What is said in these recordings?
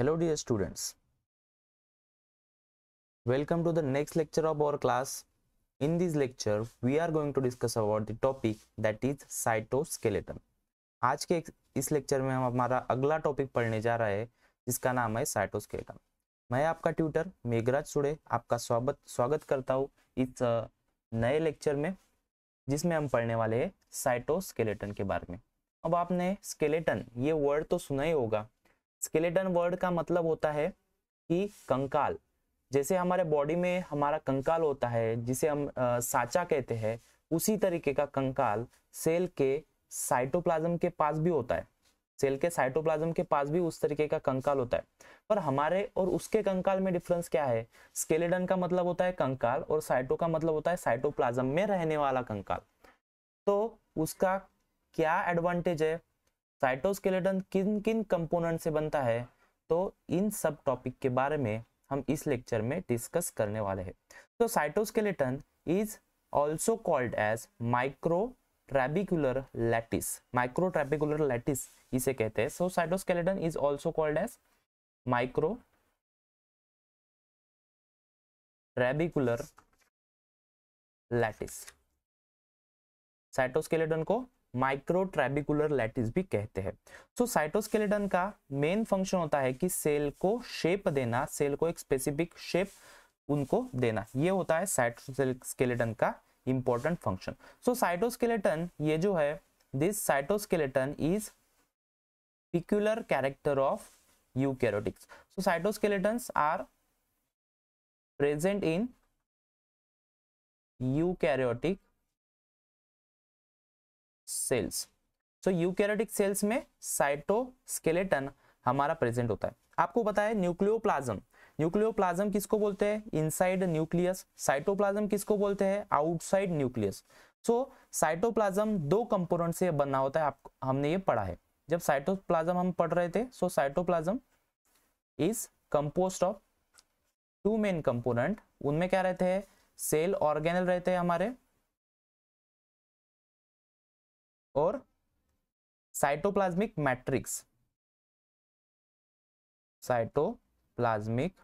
Hello dear students. Welcome to the next lecture of our class. In this lecture, we are going to discuss about the topic that is cytoskeleton. आज के इस lecture में हम हमारा अगला topic पढ़ने जा रहा है जिसका नाम है साइटोस्केलेटन मैं आपका ट्यूटर मेघराज सुड़े आपका स्वागत स्वागत करता हूँ इस नए लेक्चर में जिसमें हम पढ़ने वाले हैं साइटोस्केलेटन के बारे में अब आपने स्केलेटन ये वर्ड तो सुना ही होगा स्केलेटन वर्ड का मतलब होता है कि कंकाल जैसे हमारे बॉडी में हमारा कंकाल होता है जिसे हम आ, साचा कहते हैं उसी तरीके का कंकाल सेल के साइटोप्लाज्म के पास भी होता है सेल के साइटोप्लाज्म के पास भी उस तरीके का कंकाल होता है पर हमारे और उसके कंकाल में डिफरेंस क्या है स्केलेडन का मतलब होता है कंकाल और साइटो का मतलब होता है साइटोप्लाज्म में रहने वाला कंकाल तो उसका क्या एडवांटेज है साइटोस्केलेटन किन किन कंपोनेंट से बनता है तो इन सब टॉपिक के बारे में हम इस लेक्चर में डिस्कस करने वाले हैं तो cytoskeleton is also called as micro trabecular lattice micro trabecular lattice इसे कहते हैं so cytoskeleton is also called as micro trabecular lattice cytoskeleton को माइक्रो ट्रेबिकुलर लैटिस भी कहते हैं सो साइटोस्केलेटन का मेन फंक्शन होता है कि सेल को शेप देना सेल को एक स्पेसिफिक शेप उनको देना ये होता है साइटोस्केलेटन का इंपॉर्टेंट फंक्शन सो साइटोस्केलेटन ये जो है this cytoskeleton is peculiar character of eukaryotics cytoskeleton are present in यू eukaryotic cells so eukaryotic cells में साइटोस्केलेटन हमारा प्रेजेंट होता है आपको पता है न्यूक्लियोप्लाज्म न्यूक्लियोप्लाज्म किसको बोलते हैं इनसाइड न्यूक्लियस साइटोप्लाज्म किसको बोलते हैं आउटसाइड न्यूक्लियस सो साइटोप्लाज्म दो कंपोनेंट से बना होता है आप हमने ये पढ़ा है जब साइटोप्लाज्म हम पढ़ रहे थे so cytoplasm is composed of two main component उनमें क्या रहते हैं सेल ऑर्गेनल रहते हैं हमारे और साइटोप्लाज्मिक मैट्रिक्स साइटोप्लाज्मिक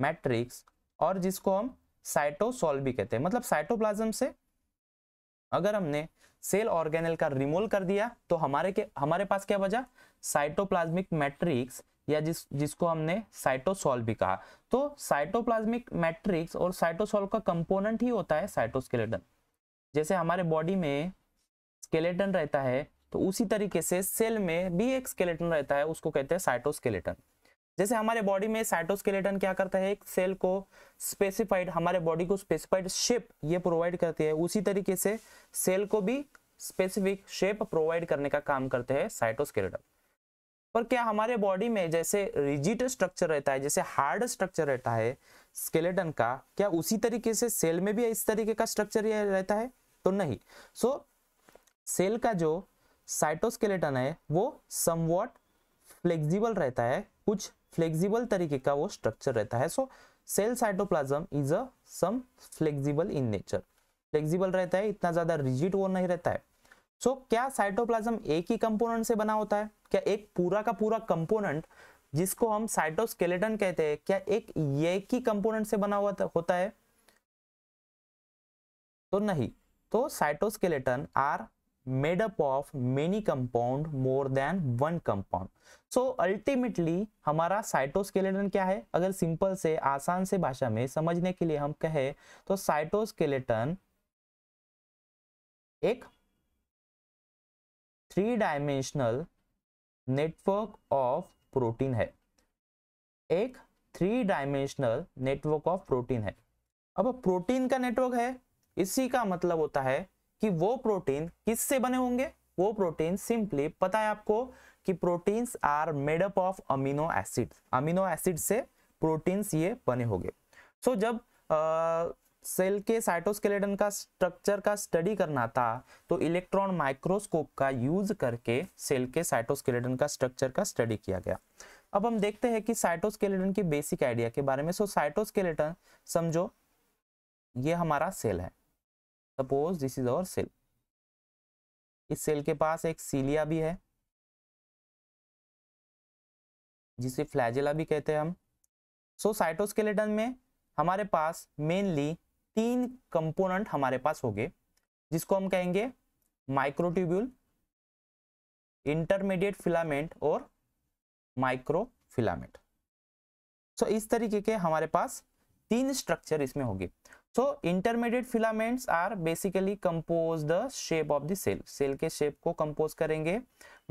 मैट्रिक्स और जिसको हम साइटोसोल भी कहते हैं मतलब साइटोप्लाज्म से अगर हमने सेल ऑर्गेनल का रिमोल कर दिया तो हमारे के हमारे पास क्या बचा साइटोप्लाज्मिक मैट्रिक्स या जिस जिसको हमने साइटोसोल भी कहा तो साइटोप्लाज्मिक मैट्रिक्स और साइटोसोल का कंपोनेंट ही होता है साइटोस्केलेटन जैसे हमारे बॉडी में स्केलेटन रहता है तो उसी तरीके से सेल में भी एक स्केलेटन रहता है उसको कहते हैं साइटोस्केलेटन जैसे हमारे बॉडी में साइटोस्केलेटन क्या करता है एक सेल को स्पेसिफाइड हमारे बॉडी को स्पेसिफाइड शेप ये प्रोवाइड करती है उसी तरीके से सेल को भी स्पेसिफिक शेप प्रोवाइड करने का काम करते हैं साइटोस्केलेटन पर क्या हमारे बॉडी में जैसे रिजिड स्ट्रक्चर रहता है जैसे हार्ड स्ट्रक्चर रहता है स्केलेटन का क्या उसी तरीके से सेल में भी इस तरीके का स्ट्रक्चर रहता है तो नहीं सो so, सेल का जो साइटोस्केलेटन है वो समवॉट फ्लेक्सिबल रहता है कुछ फ्लेक्सिबल तरीके का वो स्ट्रक्चर रहता है so cell cytoplasm is a some flexible in nature flexible रहता है इतना ज्यादा रिजिड वो नहीं रहता है सो so, क्या साइटोप्लाज्म एक ही कंपोनेंट से बना होता है क्या एक पूरा का पूरा कंपोनेंट जिसको हम साइटोस्केलेटन कहते हैं क्या एक एक ही कंपोनेंट से बना हुआ होता है तो नहीं तो cytoskeleton are made up of many compound more than one compound so ultimately हमारा साइटोस्केलेटन क्या है अगर सिंपल से आसान से भाषा में समझने के लिए हम कहे तो साइटोस्केलेटन एक three dimensional network of protein है एक three dimensional network of protein है अब प्रोटीन का नेटवर्क है इसी का मतलब होता है कि वो प्रोटीन किससे बने होंगे वो प्रोटीन सिंपली पता है आपको कि proteins are made up of amino acid amino acid से प्रोटीन्स ये बने होंगे सो so, जब आ, सेल के साइटोस्केलेटन का स्ट्रक्चर का स्टडी करना था तो इलेक्ट्रॉन माइक्रोस्कोप का यूज करके सेल के साइटोस्केलेटन का स्ट्रक्चर का स्टडी किया गया अब हम देखते हैं कि साइटोस्केलेटन की बेसिक आइडिया के बारे में सो साइटोस्केलेटन समझो ये हमारा सेल है suppose this is our cell इस सेल के पास एक सीलिया भी है जिसे फ्लैजेला भी कहते हैं हम सो so, साइटोस्केलेटन में हमारे पास मेनली तीन कंपोनेंट हमारे पास हो गए जिसको हम कहेंगे माइक्रोट्यूब्यूल इंटरमीडिएट फिलामेंट और माइक्रो फिलामेंट सो so, इस तरीके के हमारे पास तीन स्ट्रक्चर इसमें होगी so intermediate filaments are basically compose the shape of the cell cell के शेप को कंपोज करेंगे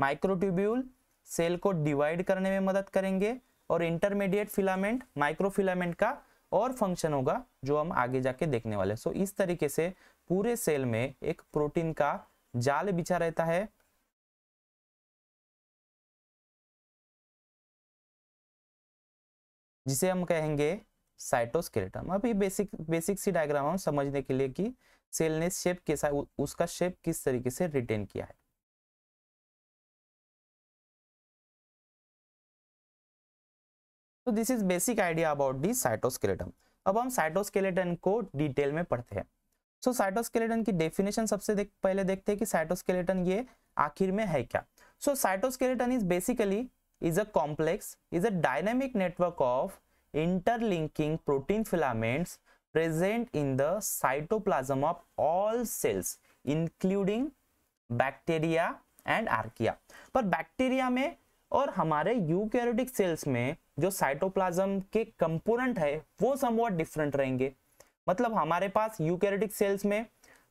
माइक्रोट्यूब्यूल सेल को डिवाइड करने में मदद करेंगे और इंटरमीडिएट फिलामेंट माइक्रो माइक्रोफिलामेंट का और फंक्शन होगा जो हम आगे जाके देखने वाले सो so, इस तरीके से पूरे सेल में एक प्रोटीन का जाल बिछा रहता है जिसे हम कहेंगे साइटोस्केलेटन अभी बेसिक बेसिक सी डायग्राम हम समझने के लिए कि सेल ने शेप कैसा उसका शेप किस तरीके से रिटेन किया है तो this is basic idea about the cytoskeleton अब हम साइटोस्केलेटन को डिटेल में पढ़ते हैं सो so, साइटोस्केलेटन की डेफिनेशन सबसे देख, पहले देखते हैं कि साइटोस्केलेटन ये आखिर में है क्या so cytoskeleton is basically is a complex is a dynamic network of interlinking protein filaments present in the cytoplasm of all cells including bacteria and archaea पर बैक्टीरिया में और हमारे यूकैरियोटिक सेल्स में जो साइटोप्लाज्म के कंपोनेंट है वो somewhat different रहेंगे मतलब हमारे पास यूकैरियोटिक सेल्स में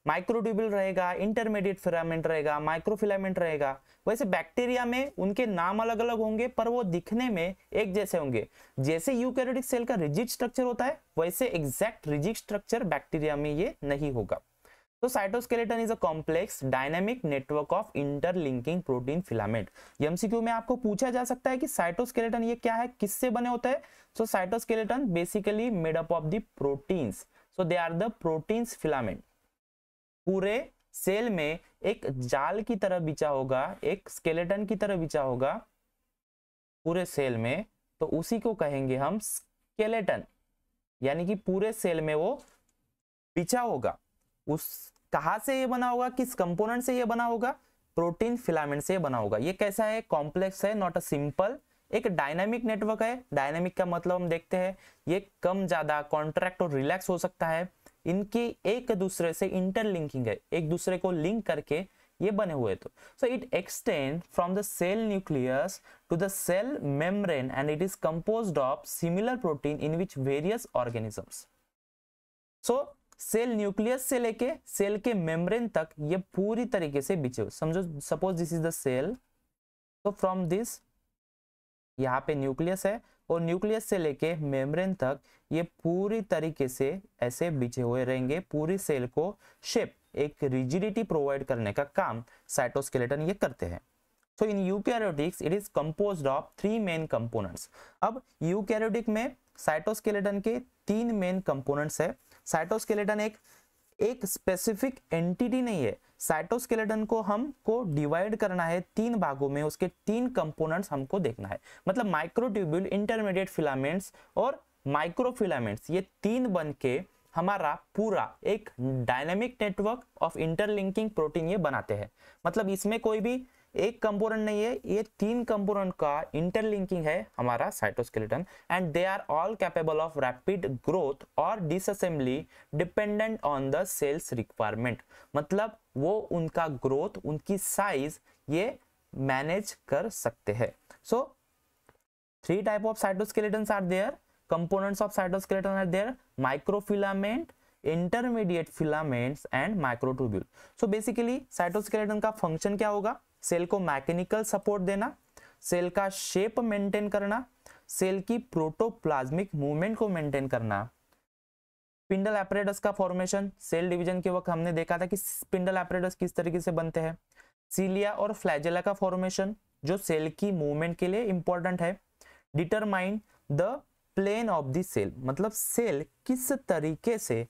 माइक्रोट्यूबल रहेगा इंटरमीडिएट फिलामेंट रहेगा माइक्रोफिलामेंट रहेगा वैसे बैक्टीरिया में उनके नाम अलग अलग होंगे पर वो दिखने में एक जैसे होंगे जैसे यूकैरियोटिक सेल का रिजिड स्ट्रक्चर होता है वैसे एग्जैक्ट रिजिड स्ट्रक्चर बैक्टीरिया में ये नहीं होगा तो cytoskeleton is a complex dynamic network of interlinking protein filament MCQ में आपको पूछा जा सकता है कि साइटोस्केलेटन ये क्या है किससे बने होते हैं so cytoskeleton basically made up of the proteins so they are the proteins filament पूरे सेल में एक जाल की तरह बिछा होगा एक स्केलेटन की तरह बिछा होगा पूरे सेल में तो उसी को कहेंगे हम स्केलेटन यानी कि पूरे सेल में वो बिछा होगा उस कहा से ये बना होगा किस कंपोनेंट से ये बना होगा प्रोटीन फिलामेंट से बना होगा ये कैसा है कॉम्प्लेक्स है नॉट अ सिंपल एक डायनामिक नेटवर्क है डायनामिक का मतलब हम देखते हैं ये कम ज्यादा कॉन्ट्रैक्ट और रिलैक्स हो सकता है इनकी एक दूसरे से इंटरलिंकिंग है एक दूसरे को लिंक करके ये बने हुए तो so it extend from the cell nucleus to the cell membrane and it is composed of similar protein in which various organisms so cell nucleus से लेके सेल के मेम्ब्रेन तक ये पूरी तरीके से बिछे हुए समझो suppose this is the cell तो फ्रॉम दिस यहाँ पे न्यूक्लियस है और न्यूक्लियस से लेके मेम्ब्रेन तक ये पूरी तरीके से ऐसे बिछे हुए रहेंगे पूरी सेल को शेप एक रिजिडिटी प्रोवाइड करने का काम साइटोस्केलेटन ये करते हैं so in eukaryotics it is composed of three main components अब यूकैरियोटिक में साइटोस्केलेटन के तीन मेन कंपोनेंट्स है साइटोस्केलेटन एक एक स्पेसिफिक एंटिटी नहीं है साइटोस्केलेटन को हमको डिवाइड करना है तीन भागों में उसके तीन कंपोनेंट्स हमको देखना है मतलब माइक्रोट्यूब्यूल इंटरमीडिएट फिलामेंट्स और माइक्रोफिलामेंट्स ये तीन बन के हमारा पूरा एक dynamic network of interlinking protein ये बनाते हैं मतलब इसमें कोई भी एक कंपोनेंट नहीं है ये तीन कंपोनेंट का इंटरलिंकिंग है हमारा cytoskeleton and they are all capable of rapid growth और disassembly dependent on the cells requirement मतलब वो उनका ग्रोथ उनकी साइज ये मैनेज कर सकते हैं so three type of cytoskeleton are there components of cytoskeleton are there microfilament intermediate filaments and microtubule so basically cytoskeleton का फंक्शन क्या होगा सेल को मैकेनिकल सपोर्ट देना सेल का शेप मेंटेन करना सेल की प्रोटोप्लाज्मिक मूवमेंट को मेंटेन करना स्पिंडल एपरेटस का फॉर्मेशन सेल डिवीजन के वक्त हमने देखा था कि स्पिंडल एपरेटस किस तरीके से बनते हैं सीलिया और फ्लैजेला का फॉर्मेशन जो सेल की मूवमेंट के लिए इंपॉर्टेंट है determine the plane of the cell मतलब सेल किस तरीके से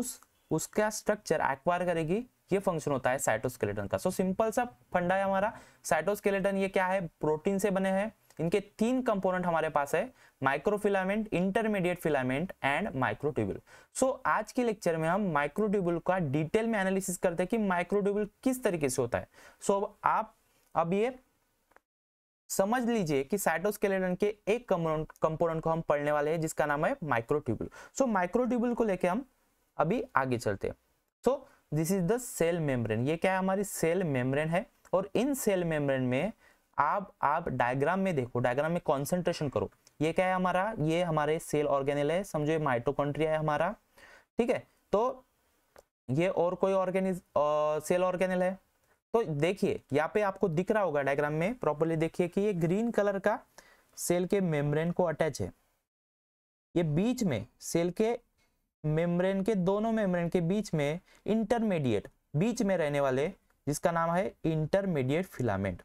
उस उसका स्ट्रक्चर एक्वायर करेगी ये फंक्शन होता है साइटोस्केलेटन का सो so, सिंपल सा फंडा है हमारा साइटोस्केलेटन ये क्या है प्रोटीन से बने हैं इनके तीन कंपोनेंट हमारे पास है microfilament intermediate filament and microtubule so आज के लेक्चर में हम माइक्रोट्यूबुल का डिटेल में एनालिसिस करते हैं कि माइक्रोट्यूबुल किस तरीके से होता है सो so, आप अब ये समझ लीजिए कि साइटोस्केलेटन के एक कंपोनेंट को हम पढ़ने वाले हैं जिसका नाम है माइक्रोट्यूबुल सो माइक्रोट्यूबुल को लेके हम अभी आगे चलते हैं so so, this is the cell membrane ये क्या है हमारी सेल मेम्ब्रेन है और इन सेल मेम्ब्रेन में आप आप डायग्राम में देखो डायग्राम में कॉन्सेंट्रेशन करो ये क्या है हमारा ये हमारे सेल ऑर्गेनल है समझो ये माइटोकॉन्ट्रिया है हमारा ठीक है तो ये और कोई ऑर्गेनिज सेल ऑर्गेनल है तो देखिए यहाँ पे आपको दिख रहा होगा डायग्राम में प्रॉपरली देखिए कि ये ग्रीन कलर का सेल के मेम्ब्रेन को अटैच है ये बीच में सेल के मेम्ब्रेन के दोनों मेम्ब्रेन के बीच में इंटरमीडिएट बीच में रहने वाले जिसका नाम है इंटरमीडिएट फिलामेंट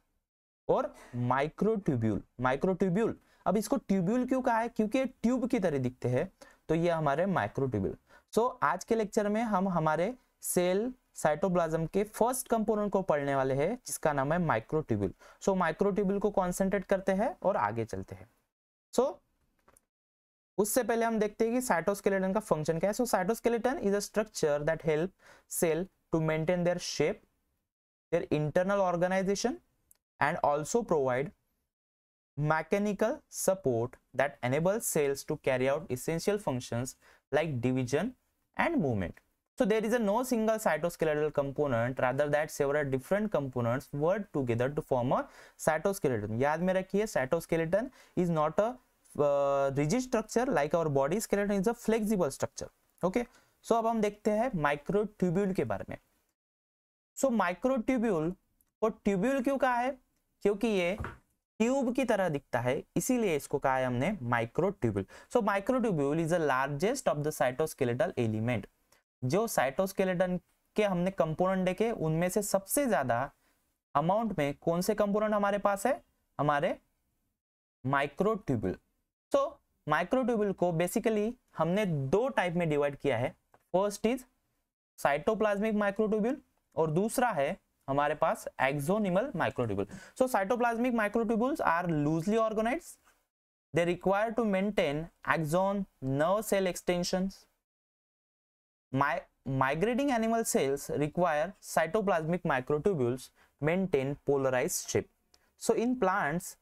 और माइक्रोट्यूब्यूल माइक्रोट्यूब्यूल अब इसको ट्यूब्यूल क्यों कहा है क्योंकि ट्यूब की तरह दिखते हैं तो ये हमारे माइक्रोट्यूब्यूल सो so, आज के लेक्चर में हम हमारे सेल साइटोप्लाज्म के फर्स्ट कंपोनेंट को पढ़ने वाले हैं जिसका नाम है माइक्रोट्यूब्यूल सो माइक्रोट्यूब्यूल को कॉन्सेंट्रेट करते हैं और आगे चलते हैं सो so, उससे पहले हम देखते हैं कि साइटोस्केलेटन का फंक्शन क्या है so cytoskeleton is a structure that help cell to maintain their shape their internal organization and also provide mechanical support that enables cells to carry out essential functions like division and movement. So there is a no single cytoskeletal component rather that several different components work together to form a cytoskeleton. याद में रखिए cytoskeleton is not a rigid structure like our body skeleton is a flexible structure okay so अब हम देखते हैं microtubule के बारे में सो माइक्रोट्यूब्यूल और ट्यूब्यूल क्यों कहा है क्योंकि ये ट्यूब की तरह दिखता है इसीलिए इसको कहा है हमने microtubule so microtubule is a largest of the cytoskeletal element जो साइटोस्केलेटन के हमने कंपोनेंट देखे उनमें से सबसे ज्यादा अमाउंट में कौन से कंपोनेंट हमारे पास है हमारे माइक्रोट्यूब्यूल सो तो माइक्रोट्यूबुल को बेसिकली हमने दो टाइप में डिवाइड किया है फर्स्ट इज साइटोप्लाज्मिक माइक्रोट्यूबुल और दूसरा है हमारे पास axonemal microtubule so cytoplasmic microtubules are loosely organize they require to maintain axon nerve cell extension migrating animal cells require cytoplasmic microtubules maintain polarize shape so in plants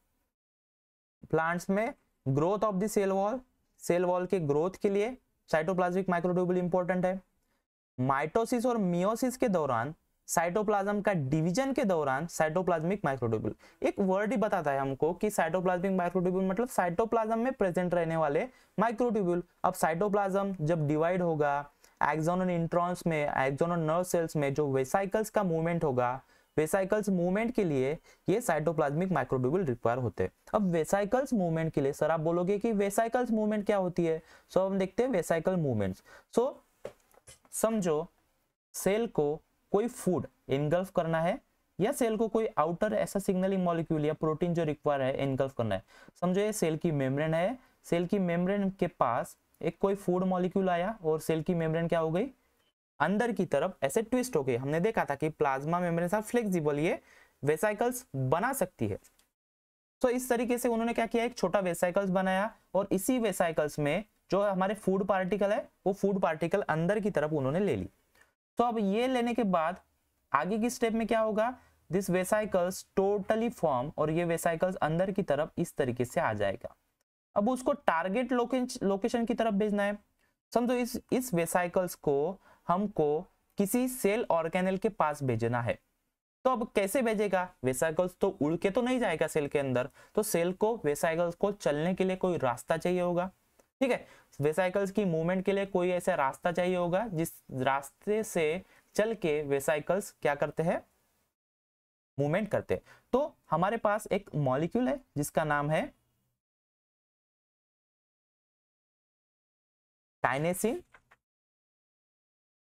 plants में growth of the cell wall cell wall के growth के लिए cytoplasmic microtubule important है mitosis और meiosis के दौरान cytoplasm का division के दौरान साइटोप्लाज्मिक माइक्रोट्यूबल एक वर्ड ही बताता है हमको कि साइटोप्लाज्मिक माइक्रोट्यूबल मतलब साइटोप्लाज्म में प्रेजेंट रहने वाले माइक्रोट्यूबल अब साइटोप्लाज्म जब डिवाइड होगा एक्जोन इंट्रॉन्स में एक्जोन नर्व सेल्स में जो वेसाइकल्स का मूवमेंट होगा वेसाइकल्स मूवमेंट के लिए ये साइटोप्लाज्मिक माइक्रोब्यूल रिक्वायर होते हैं अब वेसाइकल्स मूवमेंट के लिए सर आप बोलोगे कि वेसाइकल्स मूवमेंट क्या होती है सो so, हम देखते हैं वेसाइकल मूवमेंट्स सो समझो सेल को कोई फूड इनगल्फ करना है या सेल को कोई आउटर ऐसा सिग्नलिंग मॉलिक्यूल या प्रोटीन जो रिक्वायर है इनगल्फ करना है समझो ये सेल की मेम्ब्रेन है सेल की मेम्ब्रेन के पास एक कोई फूड मॉलिक्यूल आया और सेल की मेम्ब्रेन क्या हो गई अंदर की तरफ ऐसे ट्विस्ट हो होके हमने देखा था कि प्लाज्मा मेम्ब्रेन साथ फ्लेक्सिबल ये वेसाइकल्स बना सकती है तो इस तरीके से उन्होंने क्या किया एक छोटा वेसाइकल्स बनाया और इसी वेसाइकल्स में जो हमारे फूड पार्टिकल है वो फूड पार्टिकल अंदर की तरफ उन्होंने ले ली तो अब ये लेने के बाद आगे की स्टेप में क्या होगा दिस वेसाइकल्स टोटली फॉर्म और ये वेसाइकल्स अंदर की तरफ इस तरीके से आ जाएगा अब उसको टारगेट लोकेशन की तरफ भेजना है समझो इस इस वेसाइकल्स को हमको किसी सेल ऑर्गेनल के पास भेजना है तो अब कैसे भेजेगा वेसाइकल्स तो उड़ के तो नहीं जाएगा सेल के अंदर तो सेल को वेसाइकल्स को चलने के लिए कोई रास्ता चाहिए होगा ठीक है वेसाइकल्स की मूवमेंट के लिए कोई ऐसा रास्ता चाहिए होगा जिस रास्ते से चल के वेसाइकल्स क्या करते हैं मूवमेंट करते हैं तो हमारे पास एक मॉलिक्यूल है जिसका नाम है काइनेसिन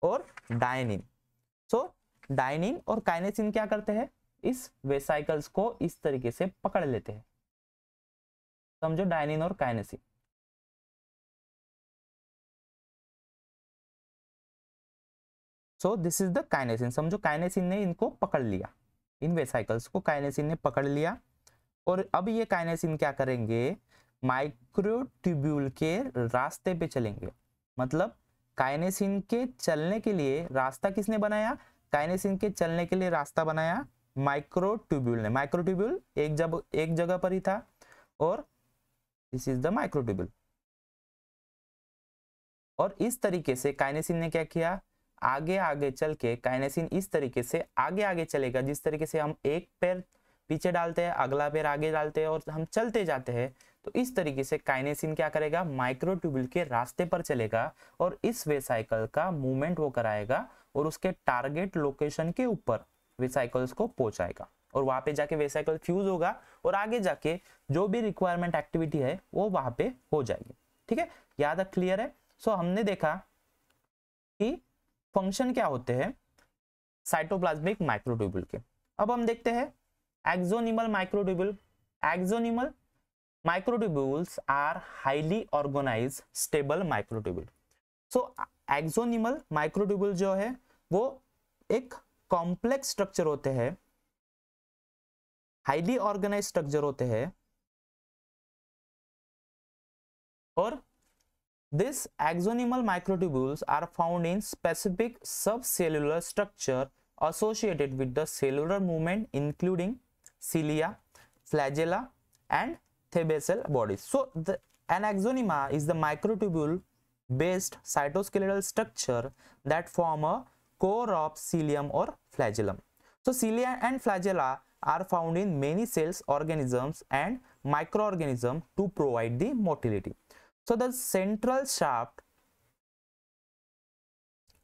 और डायनिन सो so, डायनिन और काइनेसिन क्या करते हैं इस वेसाइकल्स को इस तरीके से पकड़ लेते हैं समझो डायनिन और kinesin so this is the kinesin समझो काइनेसिन ने इनको पकड़ लिया इन वेसाइकल्स को काइनेसिन ने पकड़ लिया और अब ये काइनेसिन क्या करेंगे माइक्रोट्यूब्यूल के रास्ते पे चलेंगे मतलब काइनेसिन के चलने के लिए रास्ता किसने बनाया काइनेसिन के चलने के लिए रास्ता बनाया माइक्रोट्यूब्यूल ने माइक्रोट्यूब्यूल एक जब एक जगह पर ही था और दिस इज द माइक्रोट्यूब्यूल और इस तरीके से काइनेसिन ने क्या किया आगे आगे चल के काइनेसिन इस तरीके से आगे आगे चलेगा जिस तरीके से हम एक पैर पीछे डालते हैं अगला पैर आगे डालते हैं और हम चलते जाते हैं तो इस तरीके से काइनेसिन क्या करेगा माइक्रोट्यूबुल के रास्ते पर चलेगा और इस वेसाइकल का मूवमेंट वो कराएगा और उसके टारगेट लोकेशन के ऊपर वेसाइकल्स को पहुंचाएगा और वहां पे जाके वेसाइकल फ्यूज होगा और आगे जाके जो भी रिक्वायरमेंट एक्टिविटी है वो वहां पे हो जाएगी ठीक है याद क्लियर है सो so, हमने देखा कि फंक्शन क्या होते हैं साइटोप्लाज्मिक माइक्रोट्यूबुल के अब हम देखते हैं axonemal microtubule axonemal microtubules are highly organize stable microtubule so axonemal microtubule जो है वो एक कॉम्प्लेक्स स्ट्रक्चर होते हैं हाईली ऑर्गेनाइज स्ट्रक्चर होते हैं और this axonemal microtubules are found in specific sub cellular structure associated with the cellular movement including cilia flagella and thebacel bodies. So the anaxonema is the microtubule based cytoskeletal structure that form a core of cilium or flagellum. So cilia and flagella are found in many cells, organisms and microorganisms to provide the motility. So the central shaft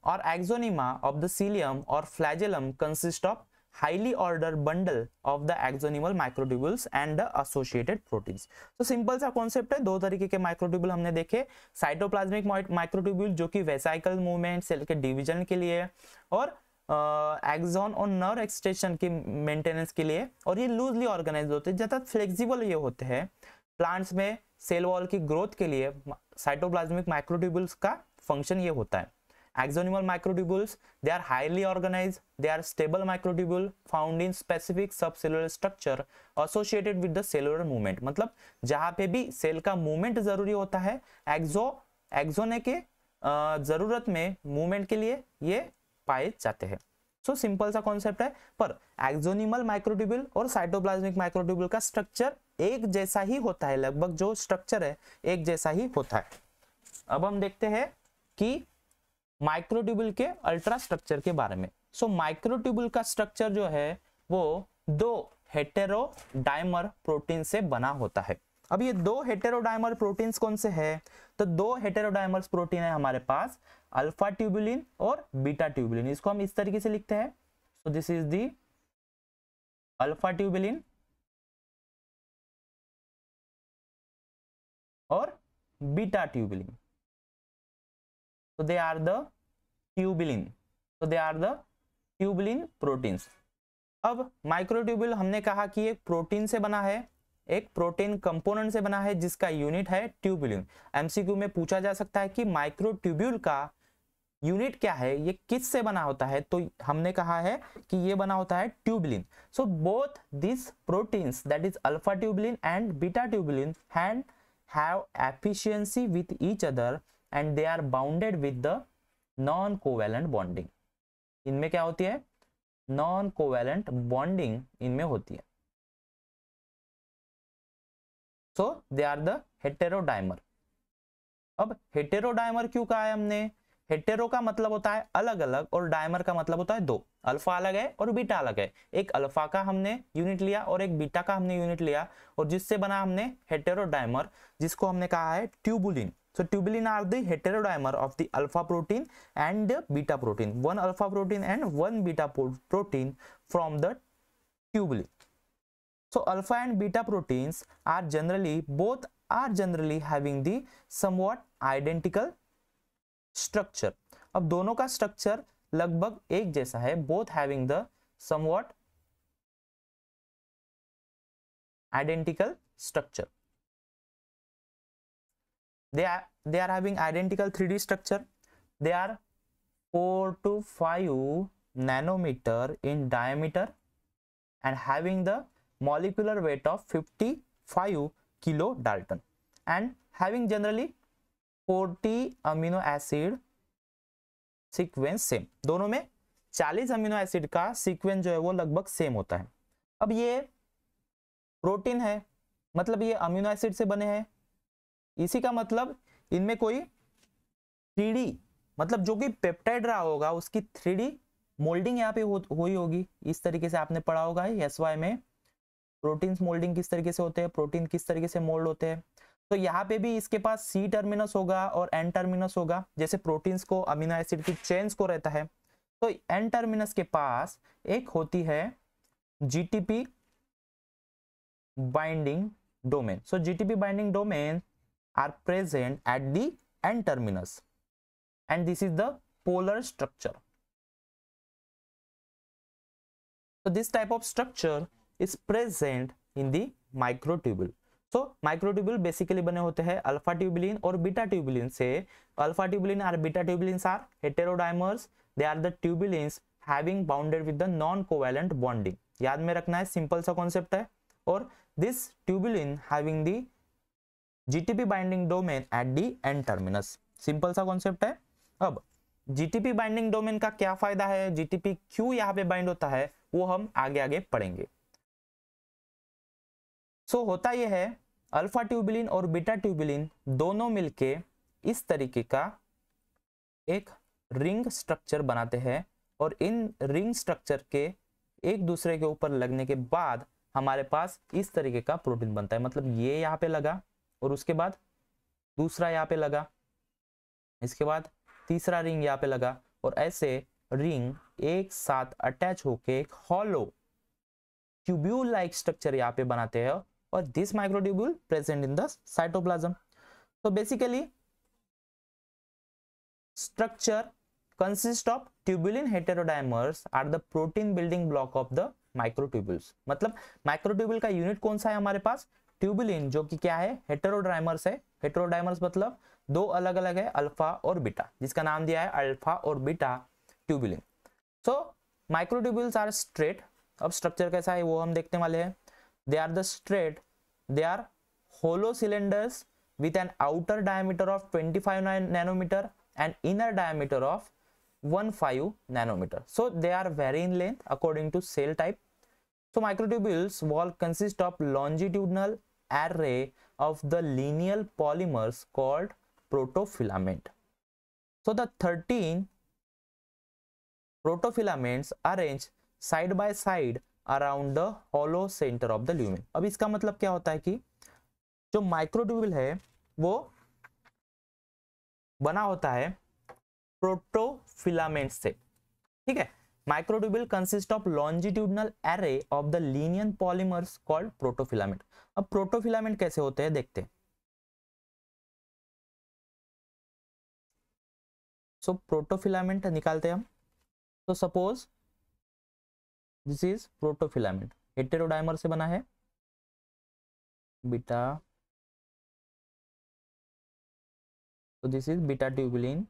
or axonema of the cilium or flagellum consists of highly ordered bundle of the axonemal microtubules and the associated proteins तो so, simple सा concept है दो तरीके के microtubule हमने देखे cytoplasmic microtubule जो कि वेसाइकल मूवमेंट सेल के डिवीजन के लिए और एक्सॉन और नर्व एक्सटेंशन की मेंटेनेंस के लिए और ये लूजली ऑर्गेनाइज होते हैं ज़्यादा फ्लेक्सिबल ये होते हैं प्लांट्स में सेल वॉल की ग्रोथ के लिए साइटोप्लाज्मिक माइक्रोट्यूबुल्स का फंक्शन ये होता है Axonal microtubules, they are highly organized, they are stable microtubule found in specific subcellular structure associated with the cellular movement. मतलब जहां पे भी सेल का मूवमेंट जरूरी होता है एक्सो एक्सोने के जरूरत में मूवमेंट के लिए ये पाए जाते हैं सो so, सिंपल सा कॉन्सेप्ट है पर एक्सोनिमल माइक्रोट्यूबुल और साइटोप्लाज्मिक माइक्रोट्यूबुल का स्ट्रक्चर एक जैसा ही होता है लगभग जो स्ट्रक्चर है एक जैसा ही होता है अब हम देखते हैं कि माइक्रोट्यूबुल के अल्ट्रा स्ट्रक्चर के बारे में सो so, माइक्रोट्यूबुल का स्ट्रक्चर जो है वो दो हेटेरोडाइमर प्रोटीन से बना होता है अब ये दो हेटेरोडाइमर प्रोटीन कौन से है तो दो हेटेरोडाइमर प्रोटीन है हमारे पास अल्फा ट्यूबुलिन और बीटा ट्यूबुलिन इसको हम इस तरीके से लिखते हैं so this is the alpha tubulin और beta tubulin so they are the tubulin so they are the tubulin proteins अब माइक्रोट्यूबुल हमने कहा कि एक प्रोटीन से बना है एक प्रोटीन कंपोनेंट से बना है जिसका यूनिट है ट्यूबुलिन एमसीक्यू में पूछा जा सकता है कि माइक्रोट्यूब्यूल का यूनिट क्या है ये किस से बना होता है तो हमने कहा है कि ये बना होता है tubulin so both this proteins that is alpha tubulin and beta tubulin have efficiency with each other and they are bounded with the non covalent bonding इनमें क्या होती है नॉन कोवेलेंट बॉन्डिंग इनमें होती है सो दे आर द हेटेरोडाइमर अब हेटेरोडाइमर क्यों कहा है हमने हेटेरो का मतलब होता है अलग अलग और डायमर का मतलब होता है दो अल्फा अलग है और बीटा अलग है एक अल्फा का हमने यूनिट लिया और एक बीटा का हमने यूनिट लिया और जिससे बना हमने हेटेरोडाइमर जिसको हमने कहा है tubulin So tubulin are the heterodimer of the alpha protein and the beta protein. One alpha protein and one beta protein from the tubulin. So alpha and beta proteins are generally both are generally having the somewhat identical structure ab dono ka structure lagbhag ek jaisa hai both having the somewhat identical structure they are they are having identical 3d structure they are 4 to 5 nanometer in diameter and having the molecular weight of 55 kilo dalton and having generally 40 amino acid sequence same दोनों में 40 amino acid का sequence जो है वो लगभग same होता है अब ये प्रोटीन है मतलब ये अमीनो एसिड से बने हैं इसी का मतलब इनमें कोई थ्री मतलब जो कि पेप्टाइड रहा होगा उसकी थ्री मोल्डिंग यहाँ पे हो, हुई होगी इस तरीके से आपने पढ़ा होगा एस वाई में प्रोटीन मोल्डिंग किस तरीके से होते हैं प्रोटीन किस तरीके से मोल्ड होते हैं तो यहाँ पे भी इसके पास सी टर्मिनस होगा और एन टर्मिनस होगा जैसे प्रोटीन्स को अमीनो एसिड की चेन्स को रहता है तो एन टर्मिनस के पास एक होती है GTP binding domain so GTP binding domain are present at the end terminus and this is the polar structure. So this type of structure is present in the microtubule. So microtubule basically बने होते हैं alpha tubulin और beta tubulin से alpha tubulin are beta tubulin are heterodimers they are the tubulins having bounded with the non covalent bonding याद में रखना है simple सा कॉन्सेप्ट है और this tubulin having the GTP binding domain at the end terminus simple सा concept है अब जीटीपी बाइंडिंग डोमेन का क्या फायदा है जीटीपी क्यों यहाँ पे बाइंड होता है वो हम आगे आगे पढ़ेंगे सो so, होता यह है अल्फा ट्यूबुलिन और बीटा ट्यूबुलिन दोनों मिलके इस तरीके का एक रिंग स्ट्रक्चर बनाते हैं और इन रिंग स्ट्रक्चर के एक दूसरे के ऊपर लगने के बाद हमारे पास इस तरीके का प्रोटीन बनता है मतलब ये यहाँ पे लगा और उसके बाद दूसरा यहाँ पे लगा इसके बाद तीसरा रिंग यहाँ पे लगा और ऐसे रिंग एक साथ अटैच होके एक हॉलो ट्यूब्यूल लाइक स्ट्रक्चर यहाँ पे बनाते हैं और this microtubule present in the cytoplasm तो basically structure consist of tubulin heterodimers are the protein building block of the microtubules मतलब माइक्रोट्यूबुल का यूनिट कौन सा है हमारे पास ट्यूबुलिन जो कि क्या है हेटरोडाइमर्स है हेटरोडाइमर्स मतलब दो अलग अलग है अल्फा और बीटा जिसका नाम दिया है अल्फा और beta tubulin so microtubules are straight अब स्ट्रक्चर कैसा है वो हम देखने वाले हैं they are the straight they are hollow cylinders with an outer diameter of 25 five nanometre and inner diameter of one five nanometre so they are vary in length according to cell type so microtubules wall consist of longitudinal array of the lineal polymers called protofilament. So the 13 protofilaments arrange side by side around the hollow centre of the lumen अब इसका मतलब क्या होता है कि जो माइक्रोड्यूबल है वो बना होता है प्रोटोफिलाेंट से ठीक है microtubule consist of longitudinal array of the linear polymers called protofilament अब प्रोटोफिलामेंट कैसे होते हैं देखते सो प्रोटोफिलामेंट निकालते हैं हम तो suppose this is protofilament heterodimer से बना है बीटा तो this is beta tubulin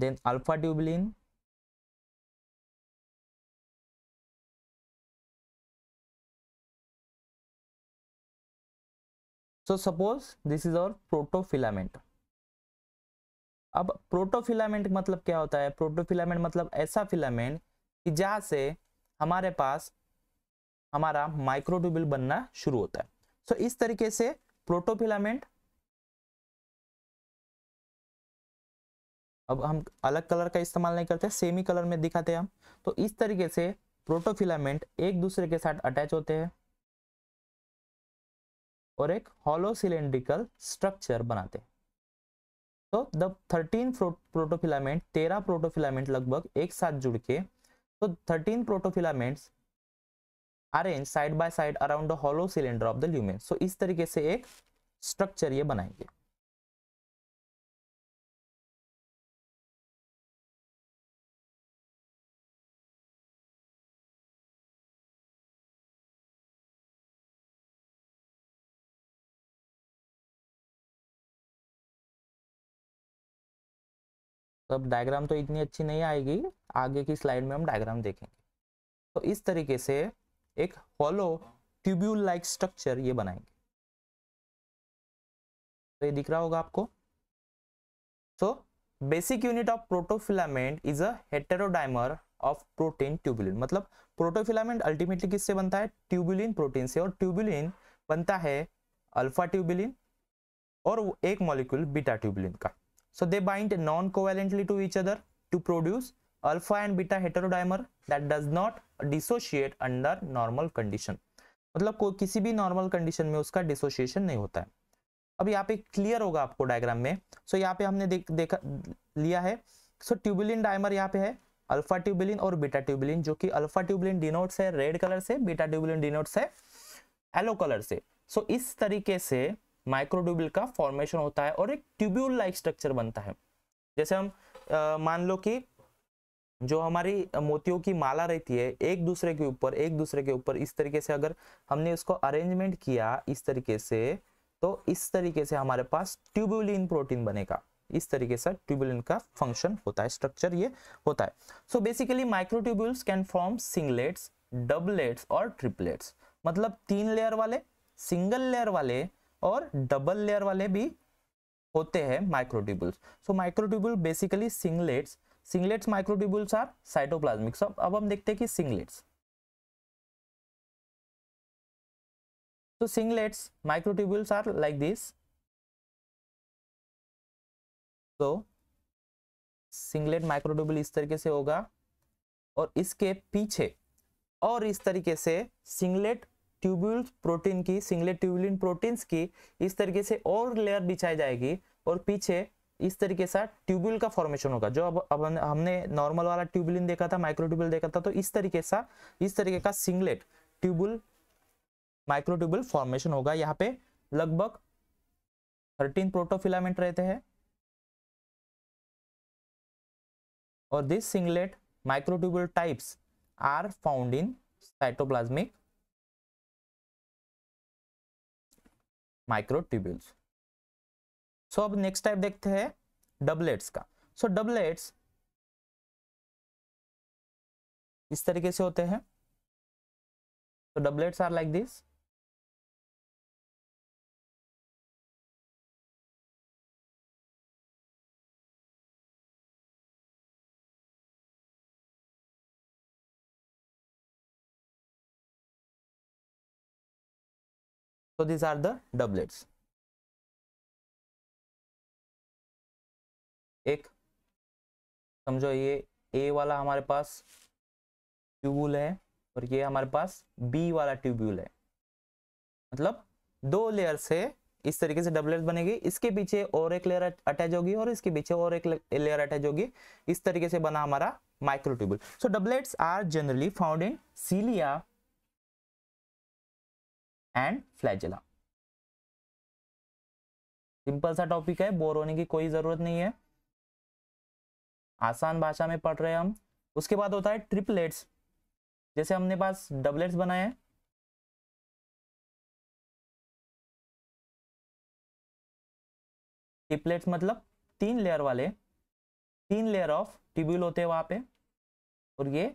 then alpha tubulin so suppose this is our protofilament अब प्रोटोफिलामेंट मतलब क्या होता है प्रोटोफिलामेंट मतलब ऐसा फिलामेंट कि जहां से हमारे पास हमारा माइक्रोट्यूबल बनना शुरू होता है सो so, इस तरीके से प्रोटोफिलामेंट अब हम अलग कलर का इस्तेमाल नहीं करते सेम ही कलर में दिखाते हैं हम तो इस तरीके से प्रोटोफिलामेंट एक दूसरे के साथ अटैच होते हैं और एक हॉलो सिलेंड्रिकल स्ट्रक्चर बनाते हैं तो द थर्टीन प्रोटोफिलामेंट तेरह प्रोटोफिलामेंट लगभग एक साथ जुड़ के तो thirteen protofilaments arrange side by side around the hollow cylinder of the lumen so इस तरीके से एक स्ट्रक्चर ये बनाएंगे तो अब डायग्राम तो इतनी अच्छी नहीं आएगी आगे की स्लाइड में हम डायग्राम देखेंगे तो इस तरीके से एक हॉलो ट्यूब्यूल लाइक स्ट्रक्चर ये बनाएंगे तो ये दिख रहा होगा आपको so basic unit of protofilament is heterodimer of protein tubulin मतलब प्रोटोफिलामेंट अल्टीमेटली किससे बनता है ट्यूबुलिन प्रोटीन से और ट्यूबुलिन बनता है अल्फा ट्यूबुलिन और एक मॉलिक्यूल बीटा ट्यूबुलिन का So they bind non-covalently to each other to produce alpha and beta heterodimer that does not dissociate under normal condition. मतलब को किसी भी नॉर्मल कंडीशन में उसका डिसोशिएशन नहीं होता है अब यहाँ पे क्लियर होगा आपको डायग्राम में सो so यहाँ पे हमने देख देखा लिया है सो ट्यूबुलिन डाइमर यहाँ पे है अल्फा ट्यूबुलिन और बीटा ट्यूबुलिन जो कि अल्फा ट्यूबुलिन डिनोट्स है रेड कलर से बीटा ट्यूबुलिन डिनोट्स है येलो कलर से सो so, इस तरीके से माइक्रोड्यूबिल का फॉर्मेशन होता है और एक ट्यूब्यूल लाइक स्ट्रक्चर बनता है जैसे हम मान लो कि जो हमारी मोतियों की माला रहती है एक दूसरे के ऊपर एक दूसरे के ऊपर इस तरीके से अगर हमने उसको अरेंजमेंट किया इस तरीके से तो इस तरीके से हमारे पास ट्यूबुलिन प्रोटीन बनेगा इस तरीके से ट्यूबुलिन का फंक्शन होता है स्ट्रक्चर ये होता है so basically microtubules can form singlets doublets और ट्रिपलेट्स मतलब तीन लेयर वाले सिंगल लेयर वाले और डबल लेयर वाले भी होते हैं microtubules so microtubule basically singlets singlets microtubules are cytoplasmic सब अब हम देखते हैं कि सिंगलेट्स तो singlets microtubules are like this तो सिंगलेट माइक्रोट्यूबुल इस तरीके से होगा और इसके पीछे और इस तरीके से सिंगलेट ट्यूबुल प्रोटीन की सिंगलेट ट्यूबुलिन प्रोटीन की इस तरीके से और लेयर बिछाई जाएगी और पीछे इस तरीके से ट्यूबुल का फॉर्मेशन होगा जो अब अब हमने नॉर्मल वाला ट्यूबुलिन देखा था माइक्रोट्यूबुल देखा था तो इस तरीके सा इस तरीके का सिंगलेट ट्यूबुल माइक्रोट्यूबुल फॉर्मेशन होगा यहाँ पे लगभग थर्टीन प्रोटोफिलामेंट रहते हैं और this singlet microtubule types are found in cytoplasmic microtubules so अब नेक्स्ट टाइप देखते हैं डबलेट्स का सो so, डबलेट्स इस तरीके से होते हैं तो doublets are like this So these are the doublets. एक समझो ये ए वाला हमारे पास ट्यूबुल है और ये हमारे पास बी वाला ट्यूब्यूल है मतलब दो लेयर से इस तरीके से डबलेट बनेगी इसके पीछे और एक लेयर अटैच होगी और इसके पीछे और एक लेयर अटैच होगी इस तरीके से बना हमारा microtubule so doublets are generally found in cilia and flagella simple सा टॉपिक है बोर होने की कोई जरूरत नहीं है आसान भाषा में पढ़ रहे हैं हम उसके बाद होता है ट्रिपलेट्स जैसे हमने पास डबलेट्स बनाए हैं ट्रिपलेट्स मतलब तीन लेयर वाले तीन लेयर ऑफ ट्यूब्यूल होते हैं वहां पे और ये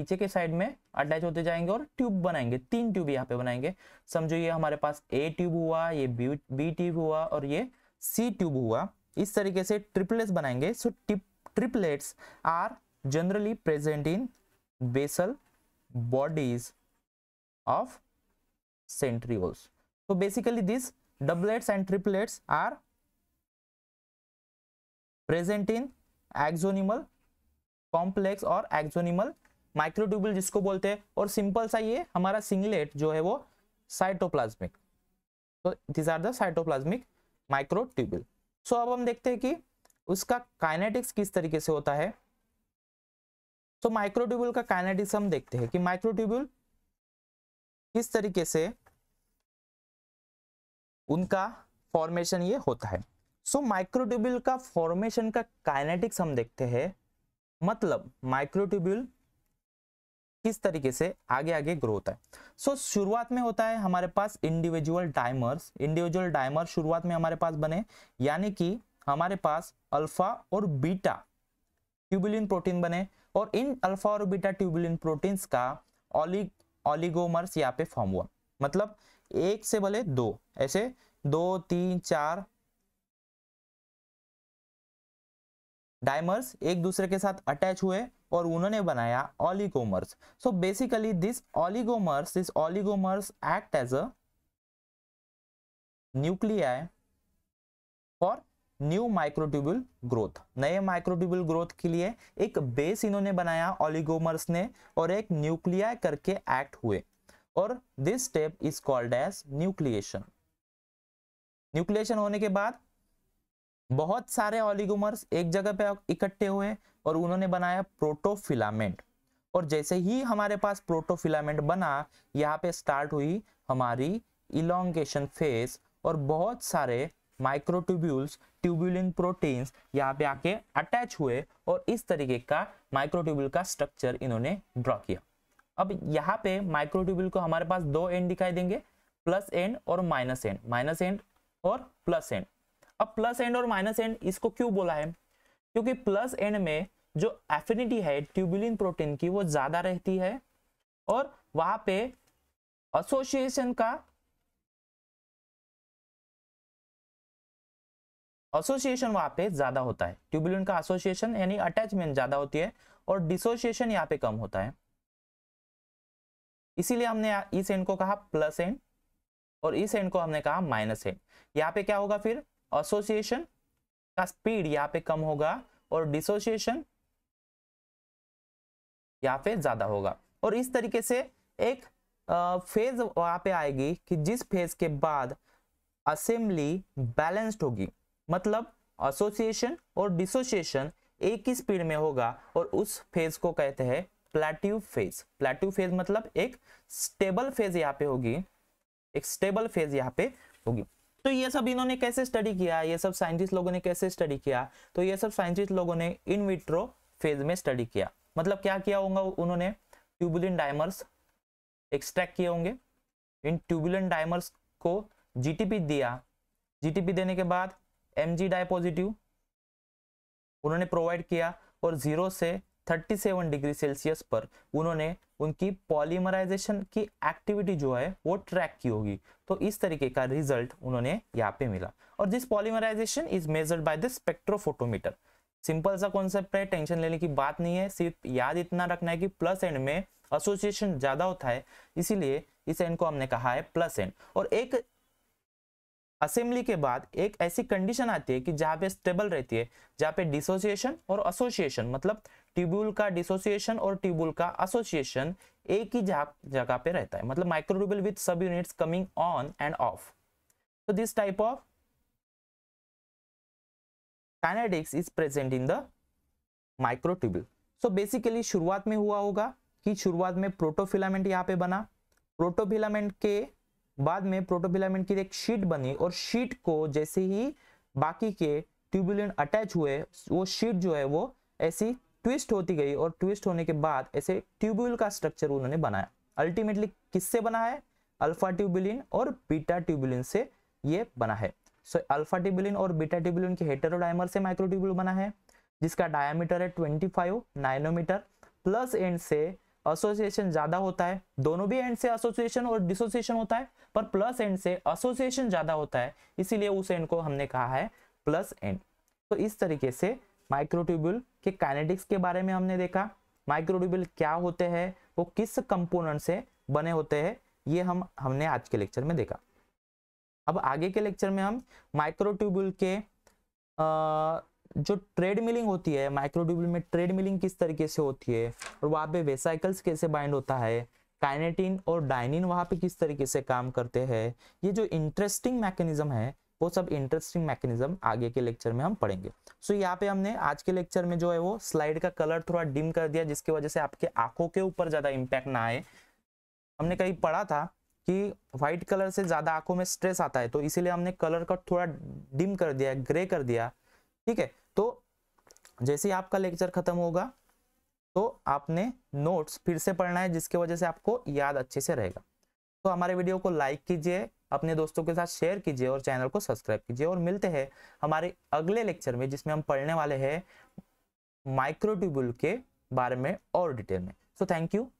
पीछे के साइड में अटैच होते जाएंगे और ट्यूब बनाएंगे तीन ट्यूब यहाँ पे बनाएंगे समझो ये हमारे पास ए ट्यूब हुआ ये बी बी ट्यूब हुआ और ये सी ट्यूब हुआ इस तरीके से ट्रिपलेट्स बनाएंगे so triplets are generally present in basal bodies of centrioles so basically this doublets and triplets are present in axonemal complex और axonemal माइक्रोट्यूबुल जिसको बोलते हैं और सिंपल सा ये हमारा सिंगलेट जो है वो साइटोप्लाज्मिक तो this are the cytoplasmic microtubule so अब हम देखते हैं कि उसका काइनेटिक्स किस तरीके से होता है सो so, माइक्रोट्यूबुल का काइनेटिक्स हम देखते हैं कि माइक्रोट्यूबुल किस तरीके से उनका फॉर्मेशन ये होता है सो so, माइक्रोट्यूबुल का फॉर्मेशन का काइनेटिक्स हम देखते हैं मतलब माइक्रोट्यूबुल किस तरीके से आगे आगे ग्रो होता है सो so, शुरुआत में होता है हमारे पास इंडिविजुअल डाइमर्स इंडिविजुअल डाइमर शुरुआत में हमारे पास बने यानी कि हमारे पास अल्फा और बीटा ट्यूबुलिन प्रोटीन बने और इन अल्फा और बीटा ट्यूबुलिन प्रोटीन का ऑलिग ऑलिगोमर्स यहाँ पे फॉर्म हुआ मतलब एक से भले दो ऐसे दो तीन चार डायमर्स एक दूसरे के साथ अटैच हुए और उन्होंने बनाया oligomers so basically this oligomers this oligomers act as a nuclei for new microtubule growth नए माइक्रोट्यूबुल ग्रोथ के लिए एक बेस इन्होंने बनाया ऑलिगोमर्स ने और एक न्यूक्लिया करके एक्ट हुए और this step is called as nucleation nucleation होने के बाद बहुत सारे ऑलिगोमर्स एक जगह पे इकट्ठे हुए और उन्होंने बनाया प्रोटोफिलामेंट और जैसे ही हमारे पास प्रोटोफिलामेंट बना यहाँ पे स्टार्ट हुई हमारी इलोंगेशन फेज और बहुत सारे माइक्रोट्यूब्यूल्स ट्यूब्यूलिन प्रोटीन्स यहाँ पे आके अटैच हुए और इस तरीके का माइक्रोट्यूब्यूल का स्ट्रक्चर इन्होंने ड्रॉ किया अब यहाँ पे माइक्रोट्यूब्यूल को हमारे पास दो एंड दिखाई देंगे प्लस एंड और माइनस एंड माइनस एंड और प्लस एंड अब प्लस एंड और माइनस एंड इसको क्यों बोला है क्योंकि प्लस एंड में जो एफिनिटी है ट्यूबुलिन प्रोटीन की वो ज्यादा रहती है और वहां पे एसोसिएशन का एसोसिएशन वहां पे ज्यादा होता है ट्यूबुलिन का एसोसिएशन यानी अटैचमेंट ज्यादा होती है और डिसोसिएशन यहाँ पे कम होता है इसीलिए हमने इस एंड को कहा प्लस एंड और इस एंड को हमने कहा माइनस एंड यहाँ पे क्या होगा फिर एसोसिएशन का स्पीड यहाँ पे कम होगा और डिसोसिएशन यहाँ पे ज्यादा होगा और इस तरीके से एक फेज वहां पे आएगी कि जिस फेज के बाद असेंबली बैलेंस्ड होगी मतलब एसोसिएशन और डिसोसिएशन एक ही स्पीड में होगा और उस फेज को कहते हैं प्लेट्यू फेज प्लेट्यू फेज मतलब एक स्टेबल फेज यहाँ पे होगी एक स्टेबल फेज यहाँ पे होगी तो ये सब इन्होंने कैसे स्टडी किया ये सब साइंटिस्ट लोगों ने कैसे स्टडी किया तो ये सब साइंटिस्ट लोगों ने इन विट्रो फेज में स्टडी किया मतलब क्या किया होगा उन्होंने ट्यूबुलिन डायमर्स एक्सट्रैक्ट किए होंगे इन ट्यूबुलिन डायमर्स को जीटीपी दिया जीटीपी देने के बाद एम जी डाई पॉजिटिव उन्होंने प्रोवाइड किया और जीरो से 37 डिग्री सेल्सियस पर उन्होंने उनकी पॉलीमराइजेशन की एक्टिविटी जो है वो ट्रैक की होगी तो इस तरीके का रिजल्ट उन्होंने यहाँ पे मिला और this polymerization is measured by the spectrophotometer simple सा कॉन्सेप्ट है टेंशन लेने की बात नहीं है सिर्फ याद इतना रखना है कि प्लस एंड में एसोसिएशन ज्यादा होता है इसीलिए इस एंड को हमने कहा है प्लस एंड और एक असेंबली के बाद एक ऐसी कंडीशन आती है कि जहाँ पे स्टेबल रहती है जहाँ पे डिसोसिएशन और एसोसिएशन मतलब ट्यूब्यूल का डिसोसिएशन और ट्यूब्यूल का एसोसिएशन एक ही जगह पे रहता है मतलब microtubule with subunits coming on and off so this type of kinetics is present in the microtubule so basically शुरुआत में हुआ होगा कि शुरुआत में प्रोटोफिलामेंट यहाँ पे बना प्रोटोफिलामेंट के बाद में प्रोटोफिलामेंट की एक शीट बनी और शीट को जैसे ही बाकी के ट्यूबुलेंट अटैच हुए वो शीट जो है वो ऐसी ट्विस्ट होती गई और ट्विस्ट होने के बाद ऐसे ट्यूब्यूल का स्ट्रक्चर उन्होंने बनाया अल्टीमेटली किससे बना है अल्फा ट्यूबुलिन और बीटा ट्यूबुलिन से ये बना है सो अल्फा ट्यूबुलिन और बीटा ट्यूबुलिन के हेटरोडाइमर से माइक्रोट्यूबुल बना है जिसका डायामीटर है twenty five nanometer plus end से एसोसिएशन ज्यादा होता है दोनों भी एंड से एसोसिएशन और डिसोसिएशन होता है पर प्लस एंड से एसोसिएशन ज्यादा होता है इसीलिए उस एंड को हमने कहा है प्लस एंड तो इस तरीके से माइक्रोट्यूबुल के काइनेटिक्स के बारे में हमने देखा माइक्रोट्यूबुल क्या होते हैं वो किस कंपोनेंट से बने होते हैं ये हम हमने आज के लेक्चर में देखा अब आगे के लेक्चर में हम माइक्रोट्यूबुल के आ, जो ट्रेड मिलिंग होती है माइक्रोट्यूबुल में ट्रेड मिलिंग किस तरीके से होती है और वहाँ पे वेसाइकल्स कैसे बाइंड होता है काइनेटिन और डाइनिन वहाँ पे किस तरीके से काम करते हैं ये जो इंटरेस्टिंग मैकेनिज्म है वो सब इंटरेस्टिंग मैकेनिज्म आगे के लेक्चर में हम पढ़ेंगे सो so, यहाँ पे हमने आज के लेक्चर में जो है वो स्लाइड का कलर थोड़ा डिम कर दिया जिसकी वजह से आपके आंखों के ऊपर ज़्यादा इम्पैक्ट ना आए हमने कहीं पढ़ा था कि व्हाइट कलर से ज़्यादा आंखों में स्ट्रेस आता है तो इसीलिए हमने कलर का थोड़ा डिम कर दिया ग्रे कर दिया ठीक है तो जैसे ही आपका लेक्चर खत्म होगा तो आपने नोट्स फिर से पढ़ना है जिसकी वजह से आपको याद अच्छे से रहेगा तो हमारे वीडियो को लाइक कीजिए अपने दोस्तों के साथ शेयर कीजिए और चैनल को सब्सक्राइब कीजिए और मिलते हैं हमारे अगले लेक्चर में जिसमें हम पढ़ने वाले हैं माइक्रोट्यूबुल के बारे में और डिटेल में सो थैंक यू